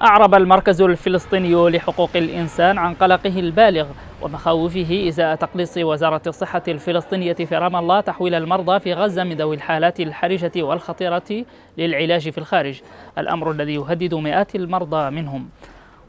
أعرب المركز الفلسطيني لحقوق الإنسان عن قلقه البالغ ومخاوفه إزاء تقليص وزارة الصحة الفلسطينية في رام الله تحويل المرضى في غزة من ذوي الحالات الحرجة والخطيرة للعلاج في الخارج الأمر الذي يهدد مئات المرضى منهم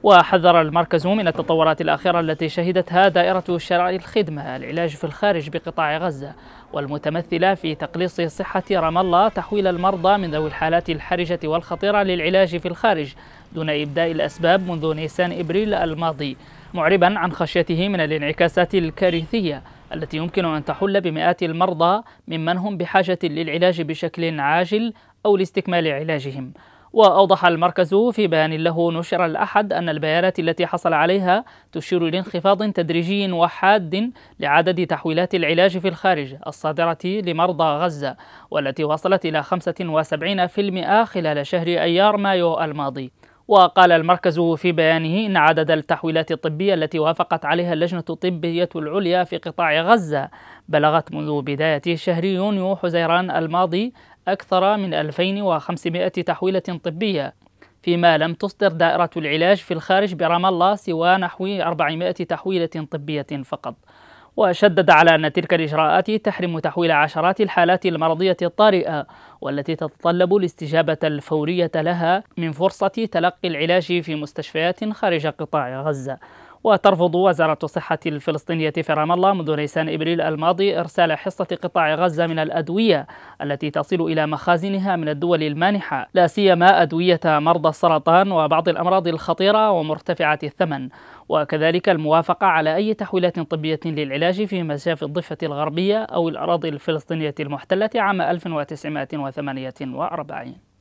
وحذر المركز من التطورات الأخيرة التي شهدتها دائرة شراء الخدمة العلاج في الخارج بقطاع غزة والمتمثلة في تقليص صحة رام الله تحويل المرضى من ذوي الحالات الحرجة والخطيرة للعلاج في الخارج دون إبداء الأسباب منذ نيسان إبريل الماضي معربا عن خشيته من الانعكاسات الكارثية التي يمكن أن تحل بمئات المرضى ممن هم بحاجة للعلاج بشكل عاجل أو لاستكمال علاجهم وأوضح المركز في بيان له نشر الأحد أن البيانات التي حصل عليها تشير لانخفاض تدريجي وحاد لعدد تحويلات العلاج في الخارج الصادرة لمرضى غزة والتي وصلت إلى 75% خلال شهر أيار مايو الماضي وقال المركز في بيانه إن عدد التحويلات الطبية التي وافقت عليها اللجنة الطبية العليا في قطاع غزة بلغت منذ بداية شهر يونيو حزيران الماضي أكثر من 2500 تحويلة طبية فيما لم تصدر دائرة العلاج في الخارج برام الله سوى نحو 400 تحويلة طبية فقط وشدد على أن تلك الإجراءات تحرم تحويل عشرات الحالات المرضية الطارئة والتي تتطلب الاستجابة الفورية لها من فرصة تلقي العلاج في مستشفيات خارج قطاع غزة وترفض وزارة الصحة الفلسطينية في رام الله منذ نيسان إبريل الماضي إرسال حصة قطاع غزة من الأدوية التي تصل إلى مخازنها من الدول المانحة لا سيما أدوية مرضى السرطان وبعض الأمراض الخطيرة ومرتفعة الثمن وكذلك الموافقة على أي تحويلات طبية للعلاج في مشافي الضفة الغربية أو الأراضي الفلسطينية المحتلة عام 1948